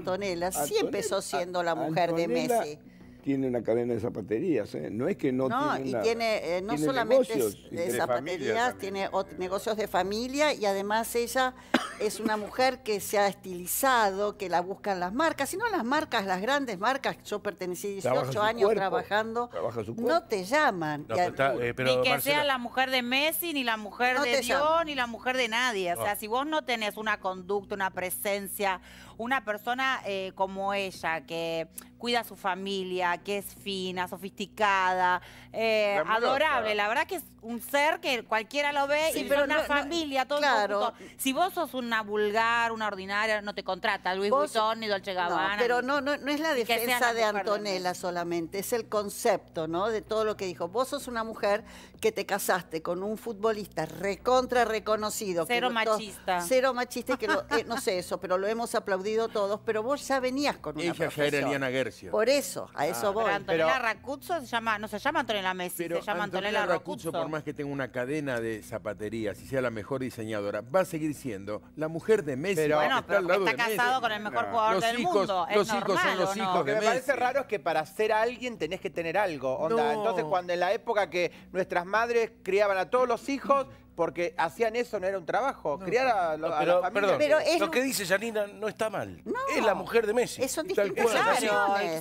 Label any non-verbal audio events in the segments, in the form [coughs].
Antonella, sí empezó siendo la mujer de Messi tiene una cadena de zapaterías, ¿eh? no es que no, no y tiene eh, no solamente de zapaterías, tiene negocios de familia y además ella [coughs] es una mujer que se ha estilizado, que la buscan las marcas, sino las marcas, las grandes marcas, yo pertenecí 18 años trabajando, no te llaman. Eh, ni que sea la mujer de Messi, ni la mujer de Dios, ni la mujer de nadie, o sea, si vos no tenés una conducta, una presencia, una persona como ella que cuida a su familia, que es fina, sofisticada, eh, adorable. La verdad que es un ser que cualquiera lo ve y pero una familia, todo claro. Si vos sos una vulgar, una ordinaria, no te contrata Luis ni Dolce Gabbana. No, pero no, no, es la defensa de Antonella solamente, es el concepto, ¿no? De todo lo que dijo. Vos sos una mujer que te casaste con un futbolista recontra reconocido. Cero machista. cero machista, que eh, no sé eso, pero lo hemos aplaudido todos, pero vos ya venías con [laughs] una Ella ya era Eliana Gersio. Por eso, a eso pero Antonella Racuzzo se llama, no se llama Antonella Messi, se llama Antonella, Antonella Racuzzo, por más que tenga una cadena de zapaterías y sea la mejor diseñadora, va a seguir siendo la mujer de Messi. Pero, bueno, pero está, casado con el mejor jugador los del mundo. Los hijos son los hijos de Messi. Lo que me parece raro es que para ser alguien tenés que tener algo. Entonces, cuando en la época que nuestras madres criaban a todos los hijos, porque hacían eso, no era un trabajo. criar a, la familia. Perdón, lo que dice Janina no está mal. es la mujer de Messi. Son distintas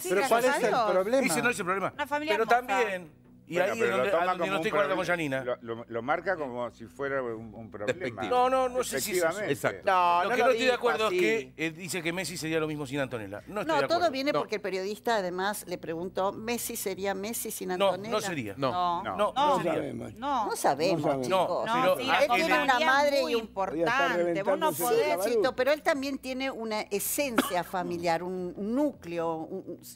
Pero ¿cuál es el problema? Dice no es el problema. familia pero también y ahí no estoy de acuerdo con Janina. Lo, marca como si fuera un, problema. No, no, no sé si es Exacto. lo que no estoy de acuerdo es que eh, dice que Messi sería lo mismo sin Antonella. No, todo viene porque el periodista además le preguntó, ¿Messi sería Messi sin Antonella? no sería. No. No, no, no, No sería. sabemos. No sabemos, No chicos. No, él tiene una madre importante. Vos no pero él también tiene una esencia familiar, un núcleo,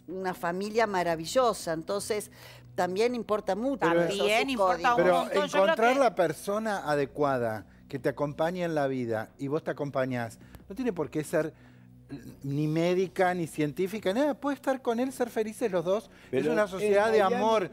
una familia maravillosa. Entonces, también importa pero también importa un encontrar la persona adecuada que te acompañe en la vida y vos te acompañás, no tiene por qué ser ni médica, ni científica, nada. Puede estar con él, ser felices los dos. es una sociedad de amor.